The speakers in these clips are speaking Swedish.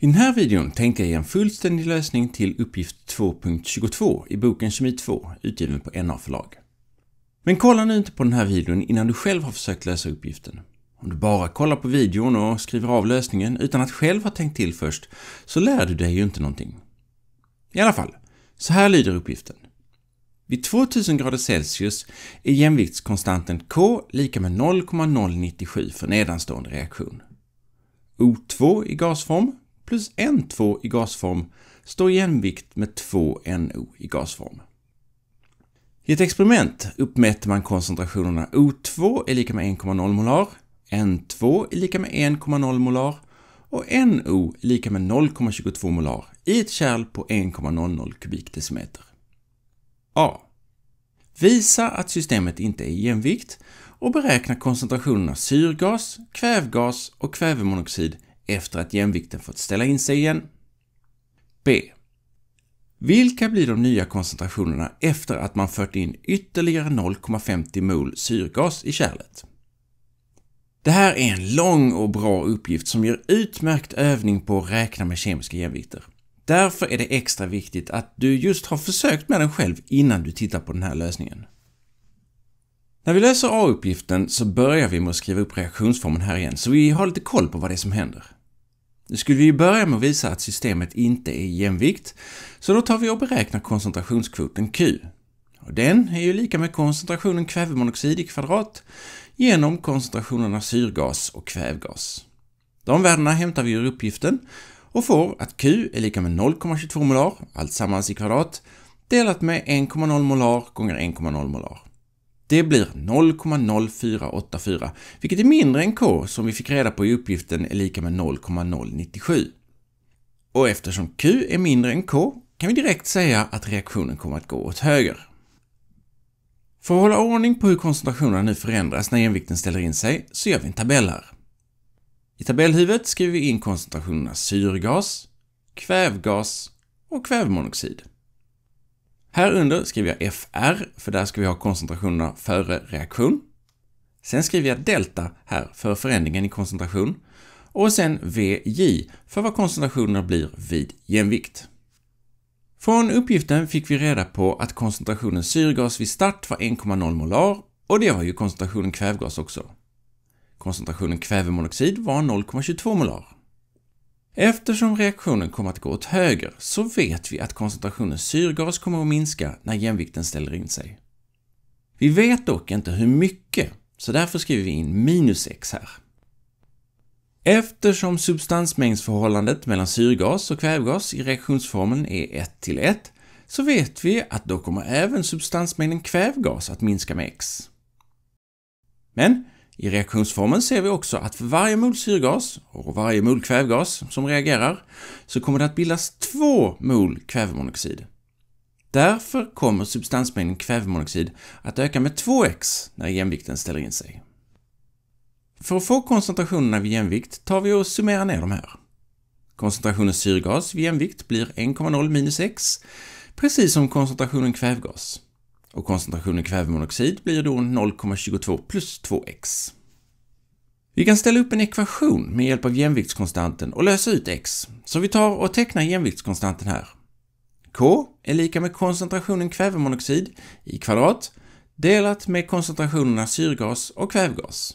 I den här videon tänkte jag ge en fullständig lösning till uppgift 2.22 i boken Kemi 2, utgiven på NA förlag. Men kolla nu inte på den här videon innan du själv har försökt lösa uppgiften. Om du bara kollar på videon och skriver av lösningen utan att själv ha tänkt till först, så lär du dig ju inte någonting. I alla fall, så här lyder uppgiften. Vid 2000 grader Celsius är jämviktskonstanten K lika med 0,097 för nedanstående reaktion. O2 i gasform plus N2 i gasform står i jämvikt med 2 NO i gasform. I ett experiment uppmätte man koncentrationerna O2 är lika med 1,0 molar, N2 är lika med 1,0 molar och NO är lika med 0,22 molar i ett kärl på 1,00 kubikdecimeter. A. Visa att systemet inte är i jämvikt och beräkna koncentrationerna syrgas, kvävgas och kvävemonoxid efter att jämvikten fått ställa in sig igen. B. Vilka blir de nya koncentrationerna efter att man fört in ytterligare 0,50 mol syrgas i kärlet? Det här är en lång och bra uppgift som ger utmärkt övning på att räkna med kemiska jämvikter. Därför är det extra viktigt att du just har försökt med den själv innan du tittar på den här lösningen. När vi löser A-uppgiften så börjar vi med att skriva upp reaktionsformen här igen, så vi har lite koll på vad det är som händer. Nu skulle vi ju börja med att visa att systemet inte är jämvikt, så då tar vi och beräknar koncentrationskvoten Q. Och den är ju lika med koncentrationen kvävemonoxid i kvadrat genom koncentrationerna syrgas och kvävgas. De värdena hämtar vi ur uppgiften och får att Q är lika med 0,22 molar, allt sammans i kvadrat, delat med 1,0 molar gånger 1,0 molar. Det blir 0,0484, vilket är mindre än K som vi fick reda på i uppgiften är lika med 0,097. Och eftersom Q är mindre än K kan vi direkt säga att reaktionen kommer att gå åt höger. För att hålla ordning på hur koncentrationerna nu förändras när envikten ställer in sig, så gör vi en tabell här. I tabellhuvudet skriver vi in koncentrationerna syrgas, kvävgas och kvävemonoxid. Här under skriver jag FR, för där ska vi ha koncentrationerna före reaktion. Sen skriver jag delta här för förändringen i koncentration och sen VJ för vad koncentrationerna blir vid jämvikt. Från uppgiften fick vi reda på att koncentrationen syrgas vid start var 1,0 molar och det var ju koncentrationen kvävgas också. Koncentrationen kvävemonoxid var 0,22 molar. Eftersom reaktionen kommer att gå åt höger så vet vi att koncentrationen syrgas kommer att minska när jämvikten ställer in sig. Vi vet dock inte hur mycket, så därför skriver vi in minus x här. Eftersom substansmängdsförhållandet mellan syrgas och kvävgas i reaktionsformeln är 1 till 1, så vet vi att då kommer även substansmängden kvävgas att minska med x. Men i reaktionsformen ser vi också att för varje mol syrgas och varje mol kvävgas som reagerar så kommer det att bildas två mol kvävemonoxid. Därför kommer substansmängden kvävemonoxid att öka med 2x när jämvikten ställer in sig. För att få koncentrationerna vid jämvikt tar vi och summerar ner de här. Koncentrationen syrgas vid jämvikt blir 1,0 x, precis som koncentrationen kvävgas. Och koncentrationen kvävemonoxid blir då 0,22 plus 2x. Vi kan ställa upp en ekvation med hjälp av jämviktskonstanten och lösa ut x. Så vi tar och tecknar jämviktskonstanten här. K är lika med koncentrationen kvävemonoxid i kvadrat delat med koncentrationerna syrgas och kvävgas.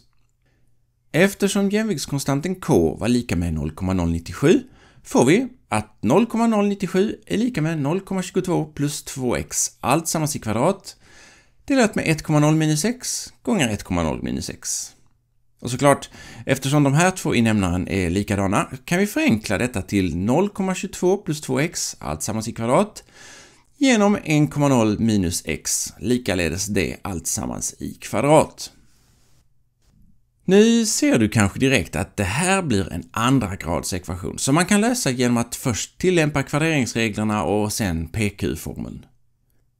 Eftersom jämviktskonstanten K var lika med 0,097 får vi att 0,097 är lika med 0,22 plus 2x, allt sammans i kvadrat, delat med 1,0 minus x gånger 1,0 minus x. Och såklart, eftersom de här två i nämnaren är likadana kan vi förenkla detta till 0,22 plus 2x, allt sammans i kvadrat, genom 1,0 minus x, likaledes det allt sammans i kvadrat. Nu ser du kanske direkt att det här blir en andra grads ekvation som man kan lösa genom att först tillämpa kvadreringsreglerna och sen PQ-formeln.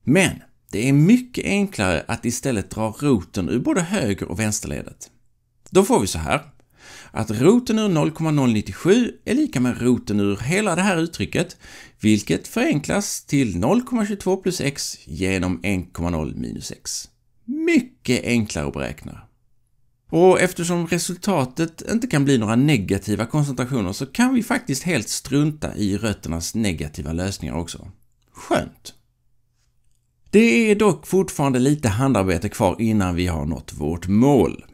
Men det är mycket enklare att istället dra roten ur både höger och vänsterledet. Då får vi så här, att roten ur 0,097 är lika med roten ur hela det här uttrycket, vilket förenklas till 0,22 plus x genom 1,0 minus x. Mycket enklare att beräkna. Och eftersom resultatet inte kan bli några negativa koncentrationer så kan vi faktiskt helt strunta i rötternas negativa lösningar också. Skönt! Det är dock fortfarande lite handarbete kvar innan vi har nått vårt mål.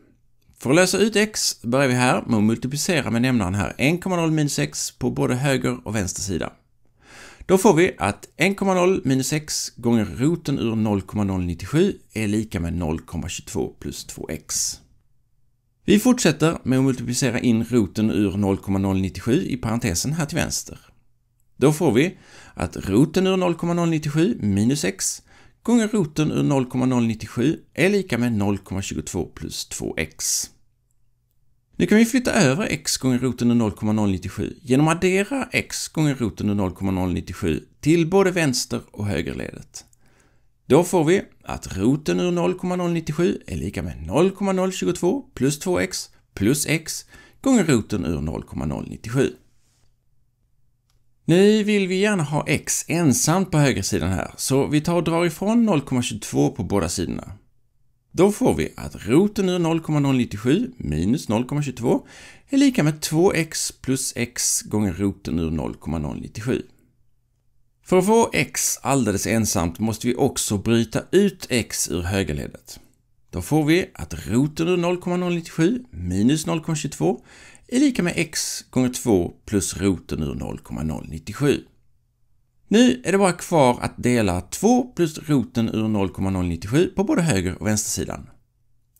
För att lösa ut x börjar vi här med att multiplicera med nämnaren här 1,0 x på både höger och vänster sida. Då får vi att 1,0 x gånger roten ur 0,097 är lika med 0,22 plus 2x. Vi fortsätter med att multiplicera in roten ur 0,097 i parentesen här till vänster. Då får vi att roten ur 0,097 minus x gånger roten ur 0,097 är lika med 0,22 plus 2x. Nu kan vi flytta över x gånger roten ur 0,097 genom att addera x gånger roten ur 0,097 till både vänster och högerledet. Då får vi att roten ur 0,097 är lika med 0,022 plus 2x plus x gånger roten ur 0,097. Nu vill vi gärna ha x ensamt på högra sidan här, så vi tar och drar ifrån 0,22 på båda sidorna. Då får vi att roten ur 0,097 minus 0,22 är lika med 2x plus x gånger roten ur 0,097. För att få x alldeles ensamt måste vi också bryta ut x ur högerledet. Då får vi att roten ur 0,097 minus 0,22 är lika med x gånger 2 plus roten ur 0,097. Nu är det bara kvar att dela 2 plus roten ur 0,097 på både höger och vänstersidan.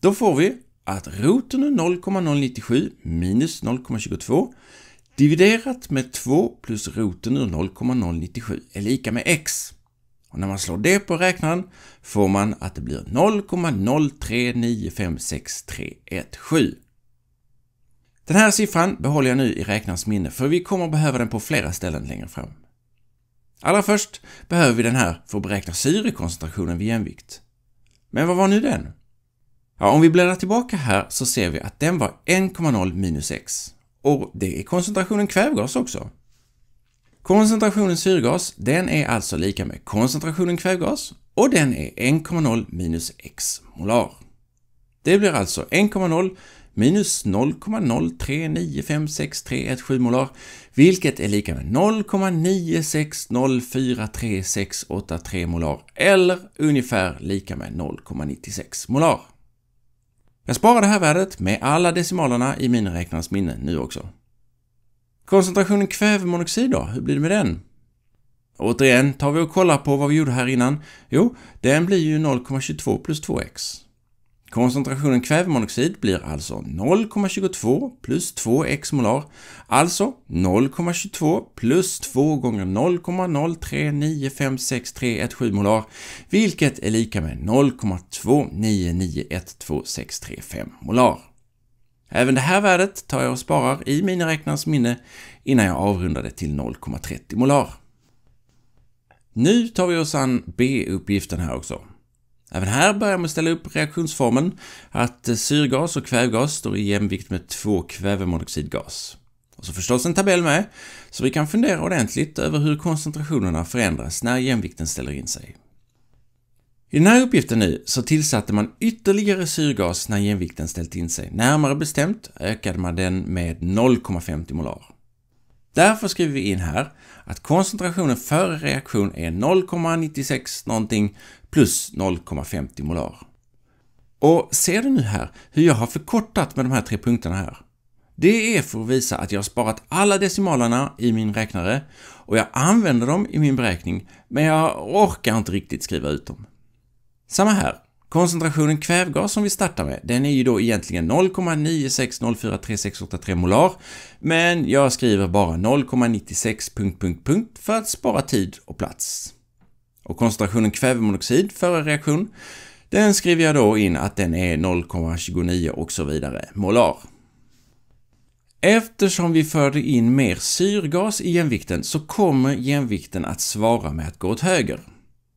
Då får vi att roten ur 0,097 minus 0,22 dividerat med 2 plus roten ur 0,097 är lika med x. Och när man slår det på räknaren får man att det blir 0,0395637. Den här siffran behåller jag nu i räknarens minne, för vi kommer behöva den på flera ställen längre fram. Allra först behöver vi den här för att beräkna syrekoncentrationen vid jämvikt. Men vad var nu den? Ja, om vi bläddrar tillbaka här så ser vi att den var 1,0 minus x. Och det är koncentrationen kvävgas också. Koncentrationen syrgas, den är alltså lika med koncentrationen kvävgas och den är 1,0 minus x molar. Det blir alltså 1,0 minus 0,03956317 molar, vilket är lika med 0,9604368,3 molar eller ungefär lika med 0,96 molar. Jag sparar det här värdet med alla decimalerna i miniräknarens minne nu också. Koncentrationen kvävemonoxid då, hur blir det med den? Återigen tar vi och kollar på vad vi gjorde här innan. Jo, den blir ju 0,22 plus 2x. Koncentrationen kvävemonoxid blir alltså 0,22 plus 2x molar, alltså 0,22 plus 2 gånger 0,03956317 molar, vilket är lika med 0,29912635 molar. Även det här värdet tar jag och sparar i miniräknarens minne innan jag avrundar det till 0,30 molar. Nu tar vi oss an B-uppgiften här också. Även här börjar man ställa upp reaktionsformen att syrgas och kvävgas står i jämvikt med två kvävemonoxidgas. Och så förstås en tabell med, så vi kan fundera ordentligt över hur koncentrationerna förändras när jämvikten ställer in sig. I den här uppgiften nu så tillsatte man ytterligare syrgas när jämvikten ställt in sig. Närmare bestämt ökade man den med 0,50 molar. Därför skriver vi in här att koncentrationen före reaktion är 0,96 någonting plus 0,50 molar. Och ser du nu här hur jag har förkortat med de här tre punkterna här? Det är för att visa att jag har sparat alla decimalerna i min räknare och jag använder dem i min beräkning, men jag orkar inte riktigt skriva ut dem. Samma här. Koncentrationen kvävgas som vi startar med, den är ju då egentligen 0,96043683 molar, men jag skriver bara 0,96... för att spara tid och plats och koncentrationen kvävemonoxid före reaktion, den skriver jag då in att den är 0,29 och så vidare molar. Eftersom vi förde in mer syrgas i jämvikten så kommer jämvikten att svara med att gå åt höger.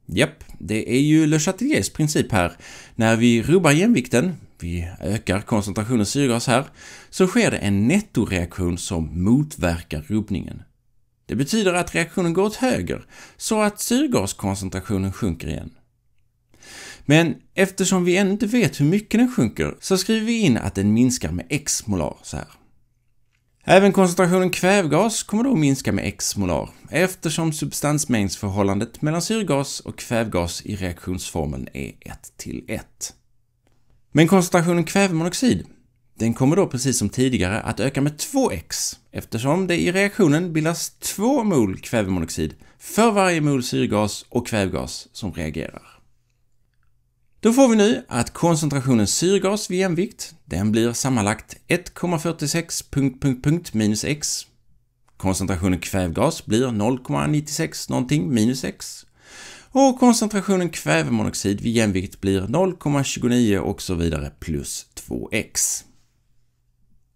Japp, det är ju Le Chateliers princip här. När vi rubbar jämvikten, vi ökar koncentrationen syrgas här, så sker det en nettoreaktion som motverkar rubbningen. Det betyder att reaktionen går åt höger, så att syrgaskoncentrationen sjunker igen. Men eftersom vi ännu inte vet hur mycket den sjunker så skriver vi in att den minskar med x molar så här. Även koncentrationen kvävgas kommer då minska med x molar eftersom substansmängdsförhållandet mellan syrgas och kvävgas i reaktionsformeln är 1 till 1. Men koncentrationen kvävemonoxid den kommer då precis som tidigare att öka med 2x eftersom det i reaktionen bildas två mol kvävemonoxid för varje mol syrgas och kvävgas som reagerar. Då får vi nu att koncentrationen syrgas vid jämvikt, den blir sammanlagt 1,46 x. Koncentrationen kvävgas blir 0,96 någonting minus x. Och koncentrationen kvävemonoxid vid jämvikt blir 0,29 och så vidare plus 2x.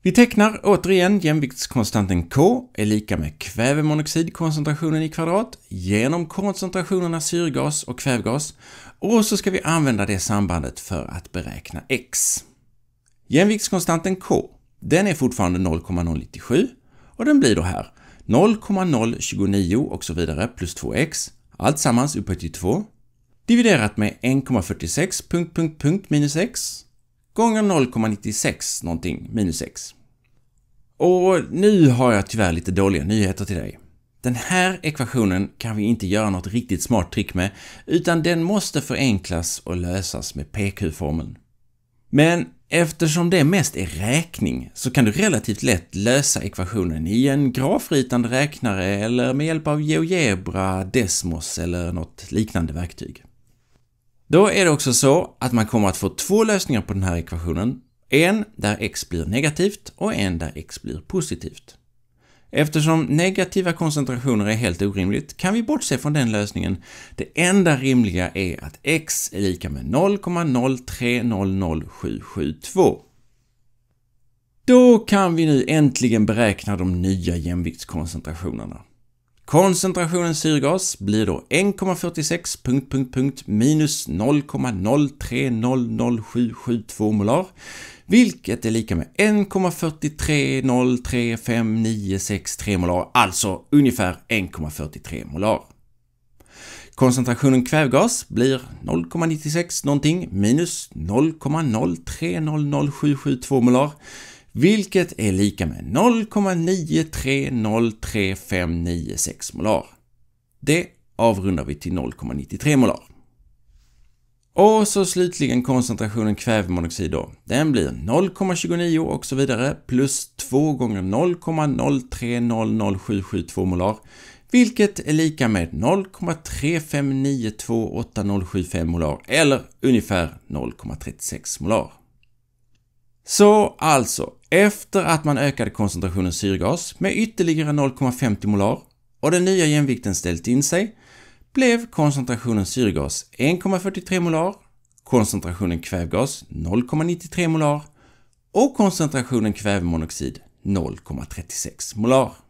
Vi tecknar återigen jämviktskonstanten K är lika med kvävemonoxidkoncentrationen i kvadrat genom koncentrationerna syrgas och kvävgas och så ska vi använda det sambandet för att beräkna X. Jämviktskonstanten K, den är fortfarande 0,097 och den blir då här 0,029 och så vidare plus 2x, allt sammans upphöjt till 2, dividerat med 1,46 punkt punkt punkt minus x gånger 0,96 någonting minus x. Och nu har jag tyvärr lite dåliga nyheter till dig. Den här ekvationen kan vi inte göra något riktigt smart trick med, utan den måste förenklas och lösas med PQ-formeln. Men eftersom det mest är räkning så kan du relativt lätt lösa ekvationen i en grafritande räknare eller med hjälp av GeoGebra, Desmos eller något liknande verktyg. Då är det också så att man kommer att få två lösningar på den här ekvationen en där x blir negativt och en där x blir positivt. Eftersom negativa koncentrationer är helt orimligt kan vi bortse från den lösningen. Det enda rimliga är att x är lika med 0,0300772. Då kan vi nu äntligen beräkna de nya jämviktskoncentrationerna. Koncentrationen syrgas blir då 1,46 minus 0,030077 molar, vilket är lika med 1,43035963 molar, alltså ungefär 1,43 molar. Koncentrationen kvävgas blir 0,96 någonting minus 0,0300772 molar, vilket är lika med 0,930359,6 molar. Det avrundar vi till 0,93 molar. Och så slutligen koncentrationen kvävemonoxid då. Den blir 0,29 och så vidare plus 2 gånger 0,0300772 molar, vilket är lika med 035928075 molar eller ungefär 0,36 molar. Så alltså, efter att man ökade koncentrationen syrgas med ytterligare 0,50 molar och den nya jämvikten ställt in sig, blev koncentrationen syrgas 1,43 molar, koncentrationen kvävgas 0,93 molar och koncentrationen kvävemonoxid 0,36 molar.